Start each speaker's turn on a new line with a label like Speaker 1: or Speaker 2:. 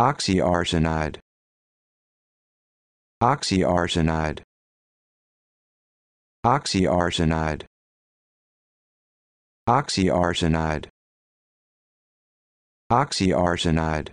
Speaker 1: oxyarsenide oxyarsenide oxyarsenide oxyarsenide oxyarsenide